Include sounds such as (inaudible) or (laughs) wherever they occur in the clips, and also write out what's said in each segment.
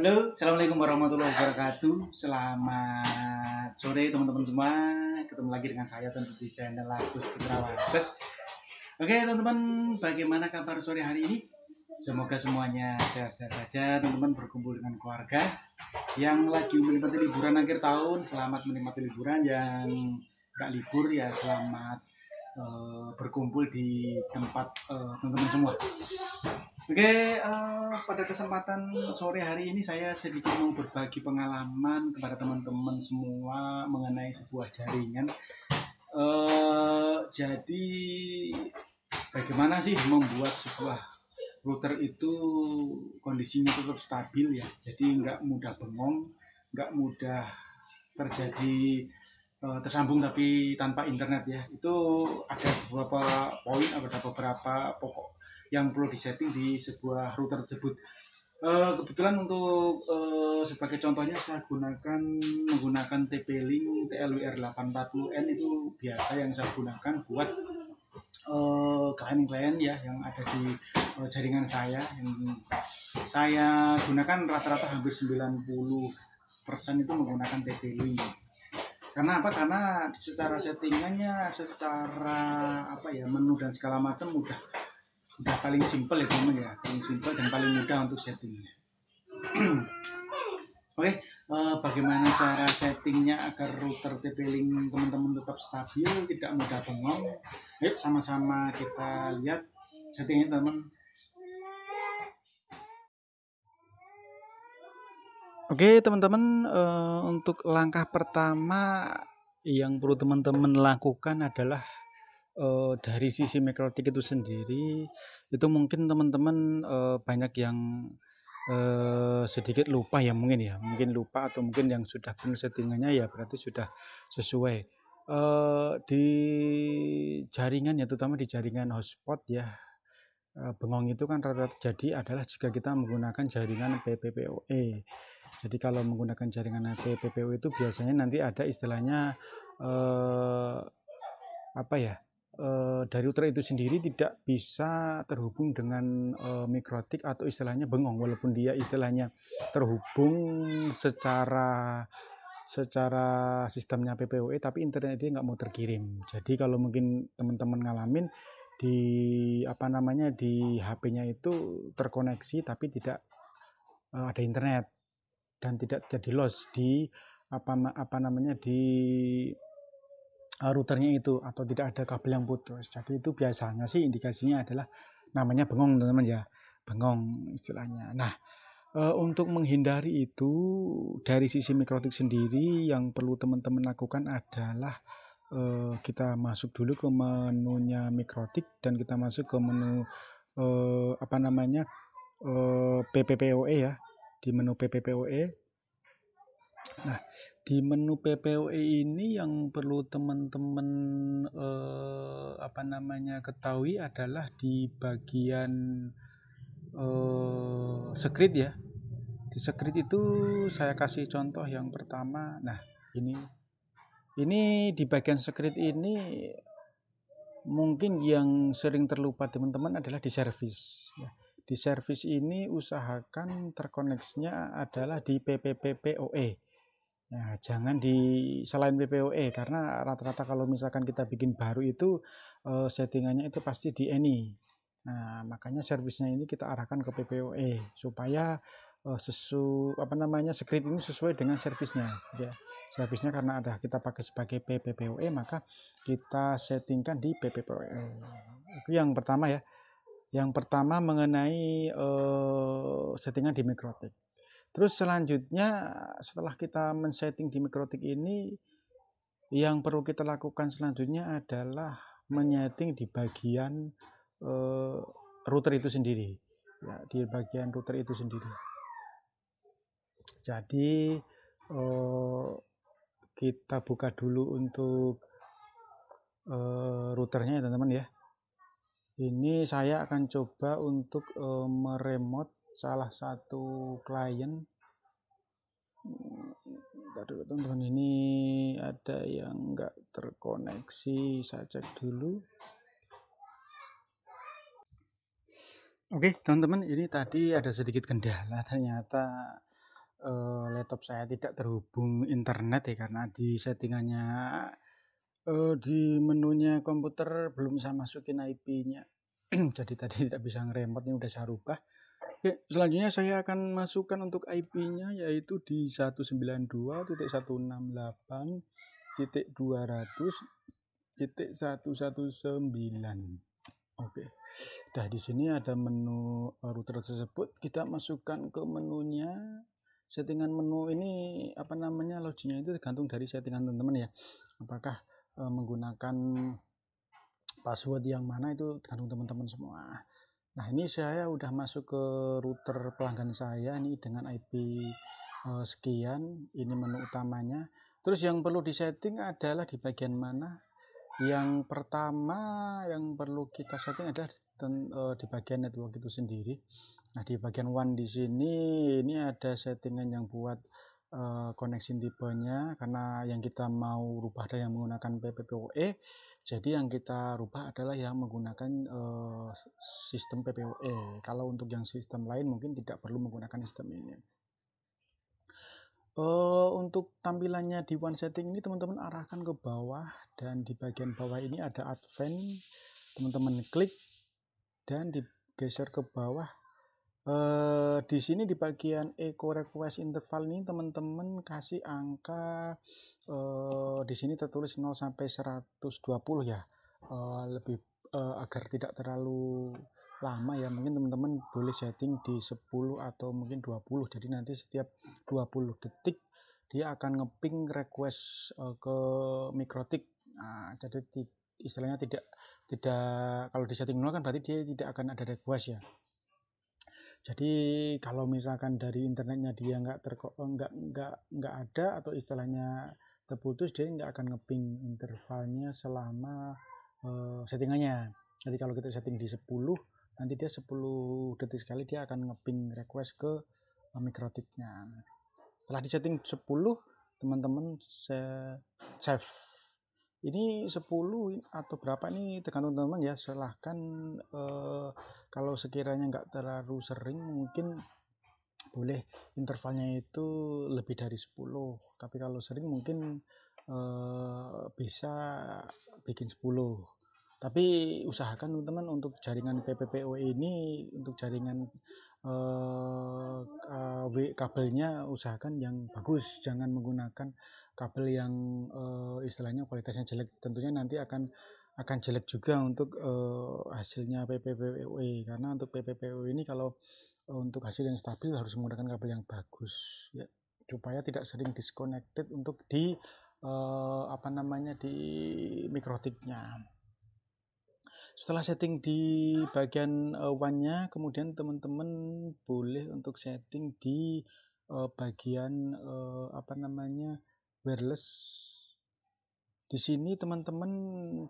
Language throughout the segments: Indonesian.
Halo, assalamualaikum warahmatullahi wabarakatuh. Selamat sore teman-teman semua. Ketemu lagi dengan saya tentu di channel Agus Putra Oke teman-teman, bagaimana kabar sore hari ini? Semoga semuanya sehat-sehat saja. Teman-teman berkumpul dengan keluarga yang lagi menikmati liburan akhir tahun. Selamat menikmati liburan yang gak libur ya selamat uh, berkumpul di tempat eh, teman-teman uh, semua. Oke, uh, pada kesempatan sore hari ini saya sedikit mau berbagi pengalaman kepada teman-teman semua mengenai sebuah jaringan. Uh, jadi bagaimana sih membuat sebuah router itu kondisinya tetap stabil ya. Jadi nggak mudah bengong, nggak mudah terjadi uh, tersambung tapi tanpa internet ya. Itu ada beberapa poin, ada beberapa pokok yang perlu disetting di sebuah router tersebut. Uh, kebetulan untuk uh, sebagai contohnya saya gunakan menggunakan TP-Link TLWR 840N itu biasa yang saya gunakan buat klien eh, klien-klien ya yang ada di uh, jaringan saya yang saya gunakan rata-rata hampir 90% itu menggunakan TP-Link. Karena apa? Karena secara settingannya, secara apa ya menu dan segala macam mudah udah paling simple ya teman ya paling simple dan paling mudah untuk settingnya (clears throat) oke okay, uh, eh, bagaimana cara settingnya agar router TP-Link teman-teman tetap stabil tidak mudah bengong yuk sama-sama kita lihat settingnya teman Oke okay, teman-teman uh, untuk langkah pertama yang perlu teman-teman lakukan adalah uh, dari sisi mikrotik itu sendiri itu mungkin teman-teman uh, banyak yang uh, sedikit lupa ya mungkin ya mungkin lupa atau mungkin yang sudah benar settingannya ya berarti sudah sesuai uh, di jaringan ya terutama di jaringan hotspot ya uh, bengong itu kan rata-rata terjadi adalah jika kita menggunakan jaringan PPPoE jadi kalau menggunakan jaringan PPPoE itu biasanya nanti ada istilahnya uh, apa ya Eh, dari router itu sendiri tidak bisa terhubung dengan uh, mikrotik atau istilahnya bengong walaupun dia istilahnya terhubung secara secara sistemnya PPOE tapi internet dia nggak mau terkirim jadi kalau mungkin teman-teman ngalamin di apa namanya di HP-nya itu terkoneksi tapi tidak uh, ada internet dan tidak jadi loss di apa apa namanya di Eh, routernya itu atau tidak ada kabel yang putus. Jadi itu biasanya sih indikasinya adalah namanya bengong teman-teman ya, bengong istilahnya. Nah, e, untuk menghindari itu dari sisi mikrotik sendiri yang perlu teman-teman lakukan adalah e, kita masuk dulu ke menunya mikrotik dan kita masuk ke menu e, apa namanya e, PPPoE ya di menu PPPoE Nah, di menu PPOE ini yang perlu teman-teman eh, apa namanya ketahui adalah di bagian eh, secret ya. Di secret itu saya kasih contoh yang pertama. Nah, ini ini di bagian secret ini mungkin yang sering terlupa teman-teman adalah di service ya di service ini usahakan terkoneksinya adalah di PPPPOE Nah, jangan di selain PPOE karena rata-rata kalau misalkan kita bikin baru itu eh, settingannya itu pasti di any. Nah, makanya servisnya ini kita arahkan ke PPOE supaya eh, sesu apa namanya script ini sesuai dengan servisnya ya. Servisnya karena ada kita pakai sebagai PPPOE maka kita settingkan di PPPOE. Itu yang pertama ya. Yang pertama mengenai uh, settingan di mikrotik. Terus selanjutnya setelah kita men-setting di mikrotik ini yang perlu kita lakukan selanjutnya adalah menyeting di bagian e, router itu sendiri. Ya, di bagian router itu sendiri. Jadi e, kita buka dulu untuk e, routernya ya teman-teman ya. Ini saya akan coba untuk e, meremote salah satu klien Bentar hmm, teman-teman ini ada yang enggak terkoneksi saya cek dulu Oke teman-teman ini tadi ada sedikit kendala (laughs) ternyata eh, laptop saya tidak terhubung internet ya karena di settingannya eh, di menunya komputer belum saya masukin IP-nya (clears throat) jadi tadi tidak bisa ngeremot ini udah saya rubah Oke, selanjutnya saya akan masukkan untuk IP-nya yaitu di titik 192.168.200.119. Oke. dah di sini ada menu e, router tersebut, kita masukkan ke menunya. Settingan menu ini apa namanya? Loginnya itu tergantung dari settingan teman-teman ya. Apakah e, menggunakan password yang mana itu tergantung teman-teman semua. Nah, ini saya udah masuk ke router pelanggan saya ini dengan IP eh, sekian, ini menu utamanya. Terus yang perlu di setting adalah di bagian mana? Yang pertama yang perlu kita setting adalah ten, eh, di bagian network itu sendiri. Nah, di bagian one di sini ini ada settingan yang buat eh, koneksi tipenya karena yang kita mau rubah ada yang menggunakan PPPoE jadi yang kita rubah adalah yang menggunakan eh, e, sistem PPOE. Kalau untuk yang sistem lain mungkin tidak perlu menggunakan sistem ini. e, untuk tampilannya di one setting ini teman-teman arahkan ke bawah dan di bagian bawah ini ada advent Teman-teman klik dan digeser ke bawah Eh, di sini di bagian eco request interval ini teman-teman kasih angka eh, di sini tertulis 0 sampai 120 ya eh, lebih agar tidak terlalu lama ya mungkin teman-teman boleh setting di 10 atau mungkin 20 jadi nanti setiap 20 detik dia akan ngeping request ke mikrotik nah, jadi istilahnya tidak tidak kalau di setting 0 kan berarti dia tidak akan ada request ya jadi kalau misalkan dari internetnya dia nggak terko eh, nggak nggak nggak ada atau istilahnya terputus dia nggak akan ngeping intervalnya selama uh, settingannya. Jadi kalau kita setting di 10 nanti dia 10 detik sekali dia akan ngeping request ke eh, mikrotiknya. Setelah di setting 10 teman-teman save ini 10 atau berapa nih tergantung teman-teman ya silahkan eh, kalau sekiranya nggak terlalu sering mungkin boleh intervalnya itu lebih dari 10 tapi kalau sering mungkin eh, bisa bikin 10 tapi usahakan teman-teman untuk jaringan PPPO ini untuk jaringan eh, kabelnya usahakan yang bagus jangan menggunakan kabel yang uh, istilahnya kualitasnya jelek tentunya nanti akan akan jelek juga untuk uh, hasilnya PPPWE karena untuk PPPWE ini kalau eh, untuk hasil yang stabil harus menggunakan kabel yang bagus ya supaya tidak sering disconnected untuk di uh, apa namanya di mikrotiknya setelah setting di bagian uh, one-nya kemudian teman-teman boleh untuk setting di bagian apa namanya wireless di sini teman-teman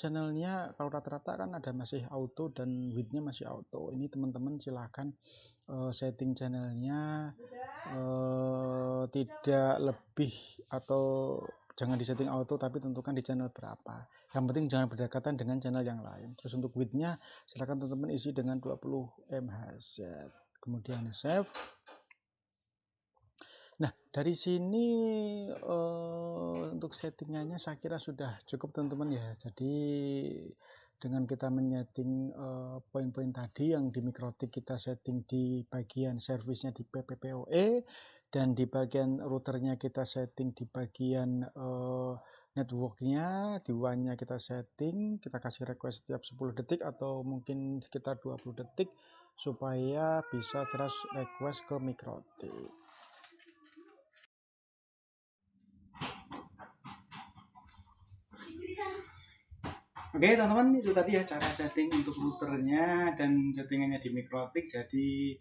channelnya kalau rata-rata kan ada masih auto dan widthnya masih auto ini teman-teman silahkan uh, eh, setting channelnya uh, tidak lebih atau jangan di setting auto tapi tentukan di channel berapa yang penting jangan berdekatan dengan channel yang lain terus untuk widthnya silahkan teman-teman isi dengan 20 mhz kemudian save Nah, dari sini uh, untuk settingannya saya kira sudah cukup teman-teman ya. Jadi dengan kita menyeting poin eh, poin-poin tadi yang di mikrotik kita setting di bagian servisnya di PPPoE dan di bagian routernya kita setting di bagian uh, networknya di WAN-nya kita setting kita kasih request setiap 10 detik atau mungkin sekitar 20 detik supaya bisa terus request ke mikrotik Oke okay, teman-teman itu tadi ya cara setting untuk routernya dan settingannya di mikrotik jadi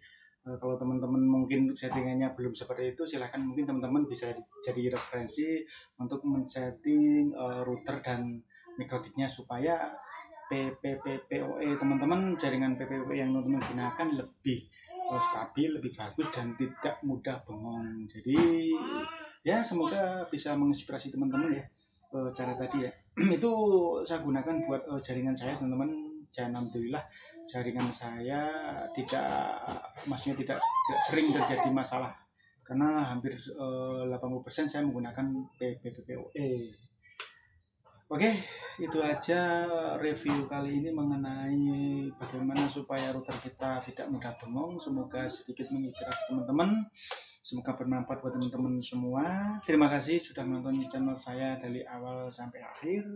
eh, kalau teman-teman mungkin settingannya belum seperti itu silahkan mungkin teman-teman bisa jadi referensi untuk men-setting eh, router dan mikrotiknya supaya PPPPOE teman-teman jaringan PPPOE yang teman-teman gunakan lebih eh, stabil lebih bagus dan tidak mudah bengong jadi ya semoga bisa menginspirasi teman-teman ya cara tadi ya (clears throat) itu saya gunakan buat uh, jaringan saya teman-teman jangan alhamdulillah jaringan saya tidak maksudnya tidak, tidak sering terjadi masalah karena hampir eh, uh, 80% saya menggunakan PPPoE Oke, itu aja review kali ini mengenai bagaimana supaya router kita tidak mudah bengong. Semoga sedikit menginspirasi teman-teman. Semoga bermanfaat buat teman-teman semua. Terima kasih sudah menonton channel saya dari awal sampai akhir.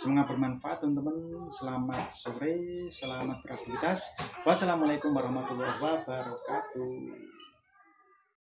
Semoga bermanfaat teman-teman. Selamat sore, selamat beraktivitas. Wassalamualaikum warahmatullahi wabarakatuh.